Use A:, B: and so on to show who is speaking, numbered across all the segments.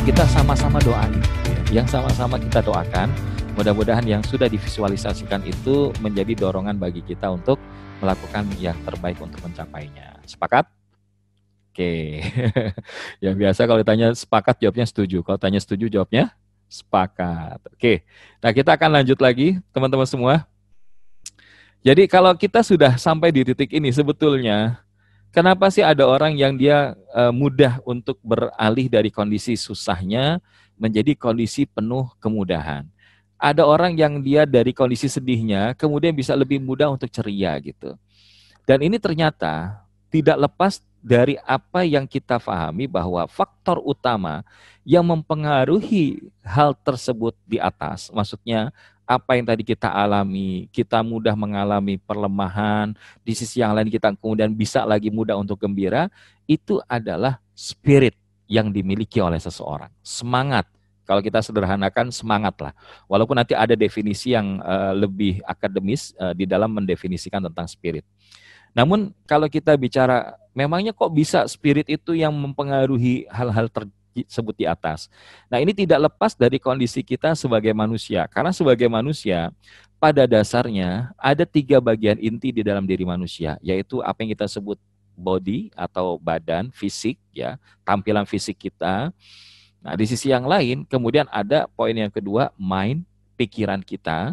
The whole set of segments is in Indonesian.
A: kita sama-sama doain, yang sama-sama kita doakan. Mudah-mudahan yang sudah divisualisasikan itu menjadi dorongan bagi kita untuk melakukan yang terbaik untuk mencapainya. Sepakat? Oke. yang biasa kalau ditanya sepakat jawabnya setuju. Kalau tanya setuju jawabnya sepakat. Oke. Nah, kita akan lanjut lagi teman-teman semua. Jadi kalau kita sudah sampai di titik ini sebetulnya Kenapa sih ada orang yang dia eh, mudah untuk beralih dari kondisi susahnya menjadi kondisi penuh kemudahan? Ada orang yang dia dari kondisi sedihnya kemudian bisa lebih mudah untuk ceria gitu. Dan ini ternyata tidak lepas dari apa yang kita pahami bahwa faktor utama yang mempengaruhi hal tersebut di atas, maksudnya apa yang tadi kita alami, kita mudah mengalami perlemahan, di sisi yang lain kita kemudian bisa lagi mudah untuk gembira, itu adalah spirit yang dimiliki oleh seseorang. Semangat. Kalau kita sederhanakan semangatlah Walaupun nanti ada definisi yang eh, lebih akademis eh, di dalam mendefinisikan tentang spirit. Namun kalau kita bicara memangnya kok bisa spirit itu yang mempengaruhi hal-hal ter sebut di atas. Nah, ini tidak lepas dari kondisi kita sebagai manusia. Karena sebagai manusia, pada dasarnya ada tiga bagian inti di dalam diri manusia, yaitu apa yang kita sebut body atau badan, fisik ya, tampilan fisik kita. Nah, di sisi yang lain kemudian ada poin yang kedua, mind, pikiran kita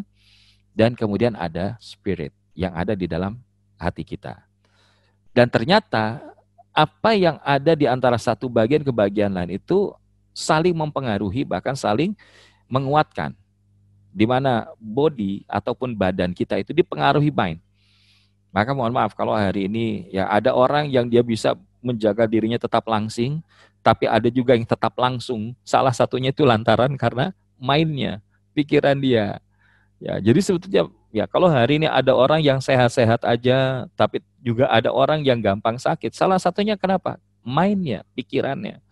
A: dan kemudian ada spirit yang ada di dalam hati kita. Dan ternyata apa yang ada di antara satu bagian ke bagian lain itu saling mempengaruhi bahkan saling menguatkan. Di mana body ataupun badan kita itu dipengaruhi mind. Maka mohon maaf kalau hari ini ya ada orang yang dia bisa menjaga dirinya tetap langsing, tapi ada juga yang tetap langsung. Salah satunya itu lantaran karena mainnya, pikiran dia. Ya, jadi sebetulnya Ya, kalau hari ini ada orang yang sehat-sehat aja, tapi juga ada orang yang gampang sakit. Salah satunya kenapa? Mainnya, pikirannya.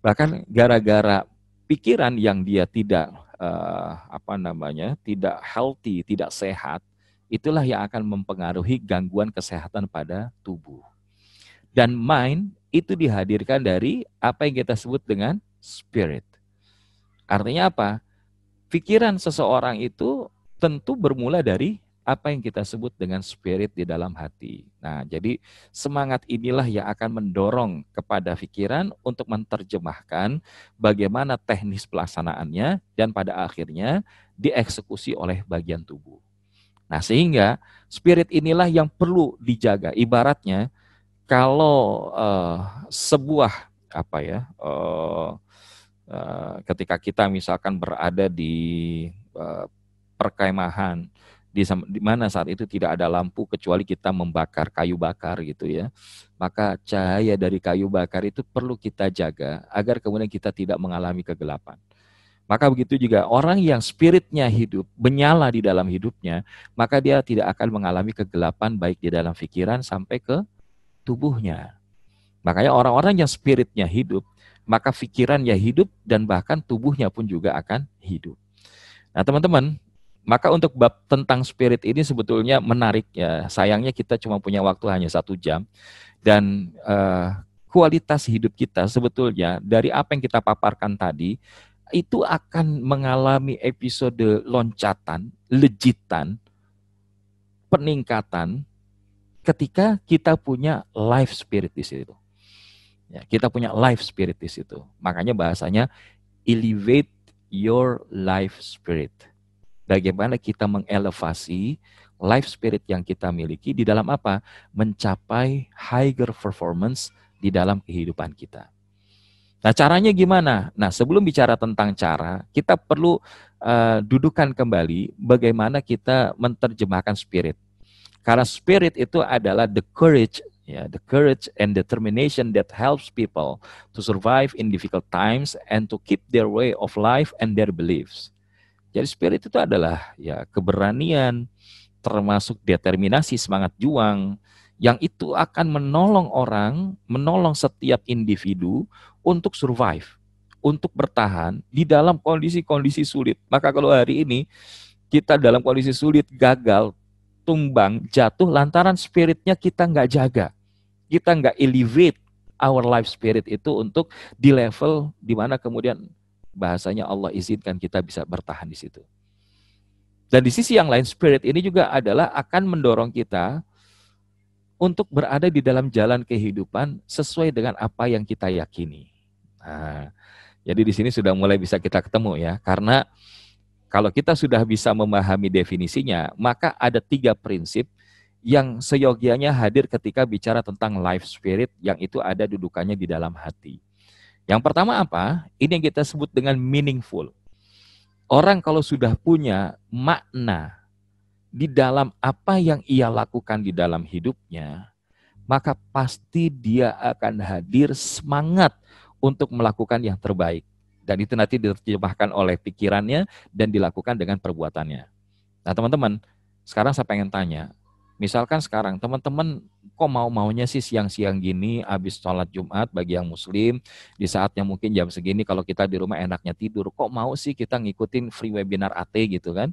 A: Bahkan gara-gara pikiran yang dia tidak uh, apa namanya, tidak healthy, tidak sehat, itulah yang akan mempengaruhi gangguan kesehatan pada tubuh. Dan mind itu dihadirkan dari apa yang kita sebut dengan spirit. Artinya apa? Pikiran seseorang itu tentu bermula dari apa yang kita sebut dengan spirit di dalam hati. Nah, jadi semangat inilah yang akan mendorong kepada pikiran untuk menerjemahkan bagaimana teknis pelaksanaannya dan pada akhirnya dieksekusi oleh bagian tubuh. Nah, sehingga spirit inilah yang perlu dijaga. Ibaratnya kalau uh, sebuah apa ya, uh, uh, ketika kita misalkan berada di uh, perkemahan di, mana saat itu tidak ada lampu kecuali kita membakar kayu bakar gitu ya. Maka cahaya dari kayu bakar itu perlu kita jaga agar kemudian kita tidak mengalami kegelapan. Maka begitu juga orang yang spiritnya hidup, menyala di dalam hidupnya, maka dia tidak akan mengalami kegelapan baik di dalam pikiran sampai ke tubuhnya. Makanya orang-orang yang spiritnya hidup, maka pikirannya hidup dan bahkan tubuhnya pun juga akan hidup. Nah teman-teman, maka untuk bab tentang spirit ini sebetulnya menarik ya. Sayangnya kita cuma punya waktu hanya satu jam dan uh, kualitas hidup kita sebetulnya dari apa yang kita paparkan tadi itu akan mengalami episode loncatan, lejitan, peningkatan ketika kita punya life spirit di situ. Ya, kita punya life spirit di situ. Makanya bahasanya elevate your life spirit Bagaimana kita mengelevasi life spirit yang kita miliki di dalam apa? Mencapai higher performance di dalam kehidupan kita. Nah, caranya gimana? Nah, sebelum bicara tentang cara, kita perlu uh, dudukan kembali bagaimana kita menerjemahkan spirit. Karena spirit itu adalah the courage, ya, the courage and determination that helps people to survive in difficult times and to keep their way of life and their beliefs. Jadi spirit itu adalah ya keberanian, termasuk determinasi, semangat juang yang itu akan menolong orang, menolong setiap individu untuk survive, untuk bertahan di dalam kondisi-kondisi sulit. Maka kalau hari ini kita dalam kondisi sulit, gagal, tumbang, jatuh lantaran spiritnya kita nggak jaga. Kita nggak elevate our life spirit itu untuk di level di mana kemudian bahasanya Allah izinkan kita bisa bertahan di situ. Dan di sisi yang lain, spirit ini juga adalah akan mendorong kita untuk berada di dalam jalan kehidupan sesuai dengan apa yang kita yakini. Nah, jadi di sini sudah mulai bisa kita ketemu ya, karena kalau kita sudah bisa memahami definisinya, maka ada tiga prinsip yang seyogianya hadir ketika bicara tentang life spirit yang itu ada dudukannya di dalam hati. Yang pertama apa? Ini yang kita sebut dengan meaningful. Orang kalau sudah punya makna di dalam apa yang ia lakukan di dalam hidupnya, maka pasti dia akan hadir semangat untuk melakukan yang terbaik. Dan itu nanti diterjemahkan oleh pikirannya dan dilakukan dengan perbuatannya. Nah teman-teman, sekarang saya pengen tanya, Misalkan sekarang teman-teman kok mau-maunya sih siang-siang gini habis sholat Jumat bagi yang muslim di saatnya mungkin jam segini kalau kita di rumah enaknya tidur kok mau sih kita ngikutin free webinar AT gitu kan.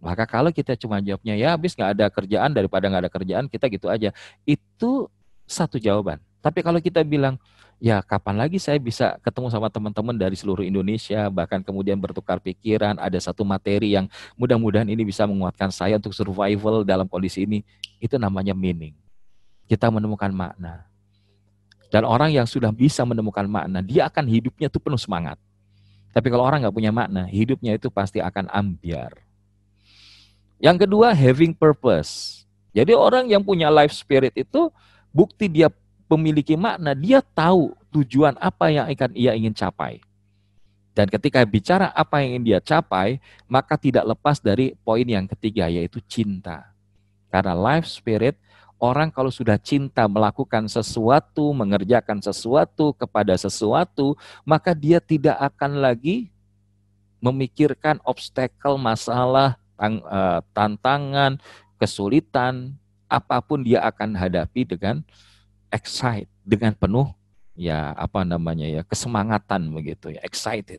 A: Maka kalau kita cuma jawabnya ya habis nggak ada kerjaan daripada nggak ada kerjaan kita gitu aja. Itu satu jawaban. Tapi kalau kita bilang ya kapan lagi saya bisa ketemu sama teman-teman dari seluruh Indonesia, bahkan kemudian bertukar pikiran, ada satu materi yang mudah-mudahan ini bisa menguatkan saya untuk survival dalam kondisi ini. Itu namanya meaning. Kita menemukan makna. Dan orang yang sudah bisa menemukan makna, dia akan hidupnya itu penuh semangat. Tapi kalau orang nggak punya makna, hidupnya itu pasti akan ambiar. Yang kedua, having purpose. Jadi orang yang punya life spirit itu bukti dia memiliki makna, dia tahu tujuan apa yang akan ia ingin capai. Dan ketika bicara apa yang ingin dia capai, maka tidak lepas dari poin yang ketiga yaitu cinta. Karena life spirit, orang kalau sudah cinta melakukan sesuatu, mengerjakan sesuatu kepada sesuatu, maka dia tidak akan lagi memikirkan obstacle, masalah, eh, tantangan, kesulitan, apapun dia akan hadapi dengan excited dengan penuh ya apa namanya ya kesemangatan begitu ya excited.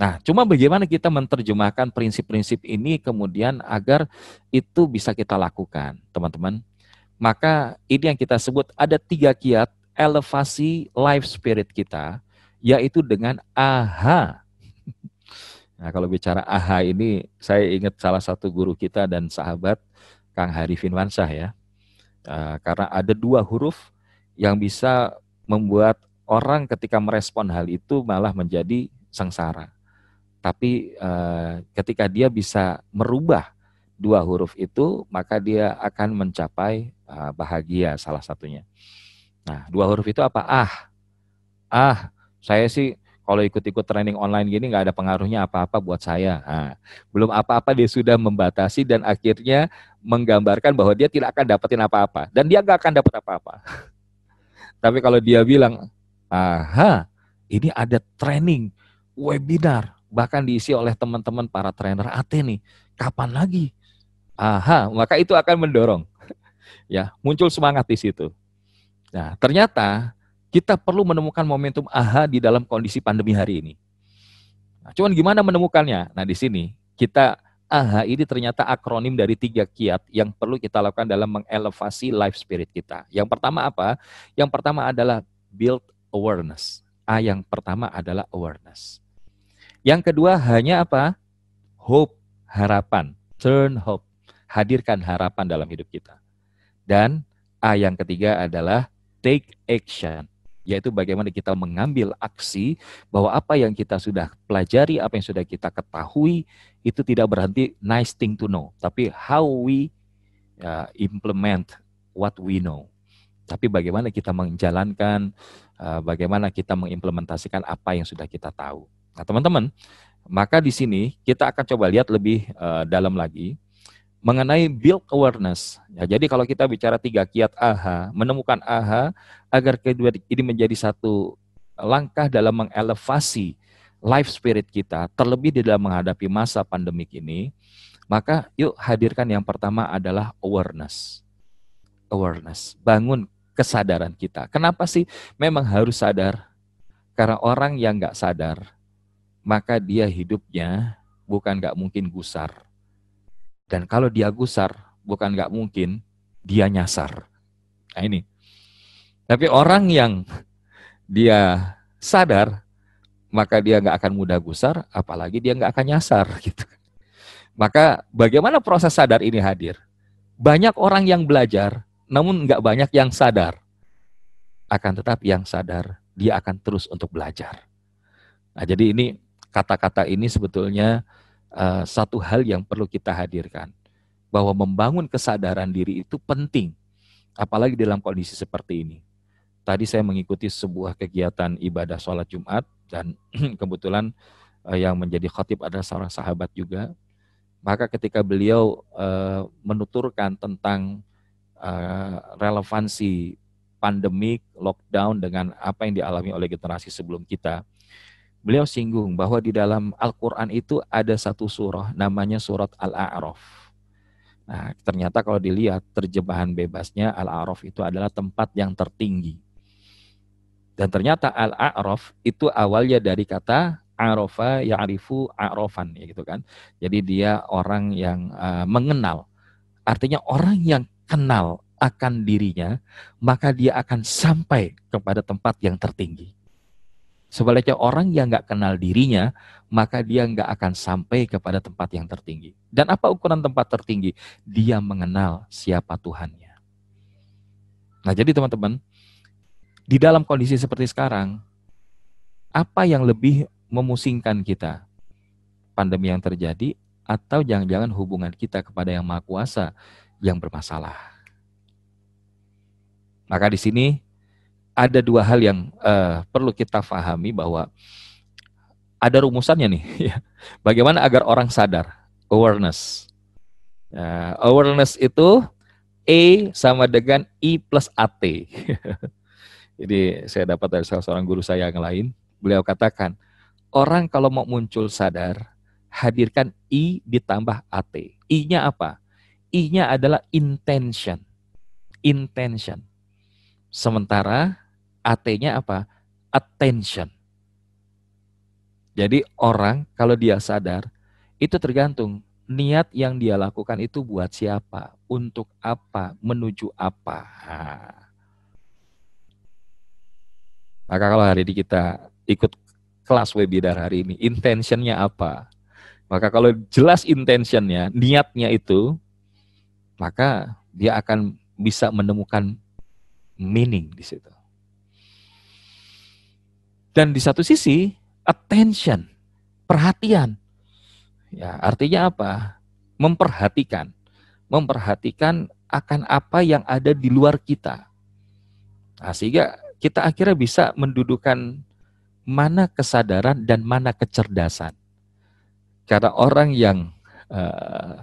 A: Nah, cuma bagaimana kita menerjemahkan prinsip-prinsip ini kemudian agar itu bisa kita lakukan, teman-teman. Maka ini yang kita sebut ada tiga kiat elevasi life spirit kita, yaitu dengan aha. Nah, kalau bicara aha ini, saya ingat salah satu guru kita dan sahabat, Kang Harifin Finwansah ya. Eh, karena ada dua huruf yang bisa membuat orang ketika merespon hal itu malah menjadi sengsara. Tapi eh, ketika dia bisa merubah dua huruf itu, maka dia akan mencapai eh, bahagia salah satunya. Nah, dua huruf itu apa? Ah, ah, saya sih kalau ikut-ikut training online gini nggak ada pengaruhnya apa-apa buat saya. Nah, belum apa-apa dia sudah membatasi dan akhirnya menggambarkan bahwa dia tidak akan dapetin apa-apa dan dia nggak akan dapat apa-apa. Tapi kalau dia bilang, aha, ini ada training, webinar, bahkan diisi oleh teman-teman para trainer AT nih, kapan lagi? Aha, maka itu akan mendorong. ya, muncul semangat di situ. Nah, ternyata kita perlu menemukan momentum aha di dalam kondisi pandemi hari ini. Nah, cuman gimana menemukannya? Nah, di sini kita AHA ini ternyata akronim dari tiga kiat yang perlu kita lakukan dalam mengelevasi life spirit kita. Yang pertama apa? Yang pertama adalah build awareness. A yang pertama adalah awareness. Yang kedua hanya apa? Hope, harapan. Turn hope. Hadirkan harapan dalam hidup kita. Dan A yang ketiga adalah take action yaitu bagaimana kita mengambil aksi bahwa apa yang kita sudah pelajari, apa yang sudah kita ketahui itu tidak berhenti nice thing to know, tapi how we uh, implement what we know. Tapi bagaimana kita menjalankan, uh, bagaimana kita mengimplementasikan apa yang sudah kita tahu. Nah, teman-teman, maka di sini kita akan coba lihat lebih uh, dalam lagi mengenai build awareness. Ya, jadi kalau kita bicara tiga kiat AHA, menemukan AHA agar kedua ini menjadi satu langkah dalam mengelevasi life spirit kita, terlebih di dalam menghadapi masa pandemik ini, maka yuk hadirkan yang pertama adalah awareness. Awareness, bangun kesadaran kita. Kenapa sih memang harus sadar? Karena orang yang nggak sadar, maka dia hidupnya bukan nggak mungkin gusar, dan kalau dia gusar, bukan nggak mungkin, dia nyasar. Nah ini. Tapi orang yang dia sadar, maka dia nggak akan mudah gusar, apalagi dia nggak akan nyasar. gitu. Maka bagaimana proses sadar ini hadir? Banyak orang yang belajar, namun nggak banyak yang sadar. Akan tetapi yang sadar, dia akan terus untuk belajar. Nah, jadi ini kata-kata ini sebetulnya uh, satu hal yang perlu kita hadirkan bahwa membangun kesadaran diri itu penting apalagi dalam kondisi seperti ini. Tadi saya mengikuti sebuah kegiatan ibadah sholat Jumat dan kebetulan uh, yang menjadi khotib adalah seorang sahabat juga. Maka ketika beliau uh, menuturkan tentang uh, relevansi pandemik, lockdown dengan apa yang dialami oleh generasi sebelum kita, beliau singgung bahwa di dalam Al-Quran itu ada satu surah namanya surat Al-A'raf. Nah, ternyata kalau dilihat terjemahan bebasnya Al-A'raf itu adalah tempat yang tertinggi. Dan ternyata Al-A'raf itu awalnya dari kata A'rafa arifu arofan ya gitu kan. Jadi dia orang yang uh, mengenal. Artinya orang yang kenal akan dirinya, maka dia akan sampai kepada tempat yang tertinggi. Sebaliknya orang yang nggak kenal dirinya, maka dia nggak akan sampai kepada tempat yang tertinggi. Dan apa ukuran tempat tertinggi? Dia mengenal siapa Tuhannya. Nah jadi teman-teman, di dalam kondisi seperti sekarang, apa yang lebih memusingkan kita? Pandemi yang terjadi atau jangan-jangan hubungan kita kepada yang maha kuasa yang bermasalah. Maka di sini ada dua hal yang uh, perlu kita pahami bahwa ada rumusannya nih. Ya. Bagaimana agar orang sadar? Awareness. Uh, awareness itu E sama dengan I plus AT. Jadi saya dapat dari salah seorang guru saya yang lain. Beliau katakan, orang kalau mau muncul sadar, hadirkan I ditambah AT. I-nya apa? I-nya adalah intention. Intention. Sementara AT-nya apa? Attention. Jadi orang kalau dia sadar, itu tergantung niat yang dia lakukan itu buat siapa, untuk apa, menuju apa. Maka kalau hari ini kita ikut kelas webinar hari ini, intentionnya apa? Maka kalau jelas intentionnya, niatnya itu, maka dia akan bisa menemukan meaning di situ. Dan di satu sisi attention, perhatian. Ya, artinya apa? Memperhatikan. Memperhatikan akan apa yang ada di luar kita. Nah, sehingga kita akhirnya bisa mendudukan mana kesadaran dan mana kecerdasan. Karena orang yang eh,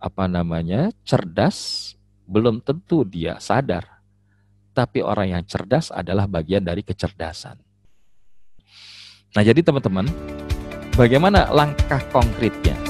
A: apa namanya cerdas belum tentu dia sadar tapi orang yang cerdas adalah bagian dari kecerdasan. Nah, jadi teman-teman, bagaimana langkah konkretnya?